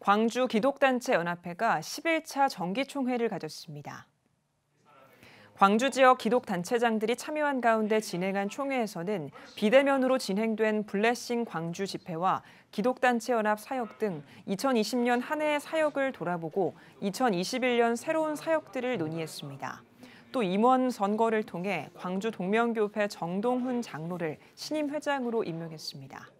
광주 기독단체 연합회가 11차 정기총회를 가졌습니다. 광주 지역 기독단체장들이 참여한 가운데 진행한 총회에서는 비대면으로 진행된 블레싱 광주 집회와 기독단체 연합 사역 등 2020년 한 해의 사역을 돌아보고 2021년 새로운 사역들을 논의했습니다. 또 임원 선거를 통해 광주 동명교회 정동훈 장로를 신임 회장으로 임명했습니다.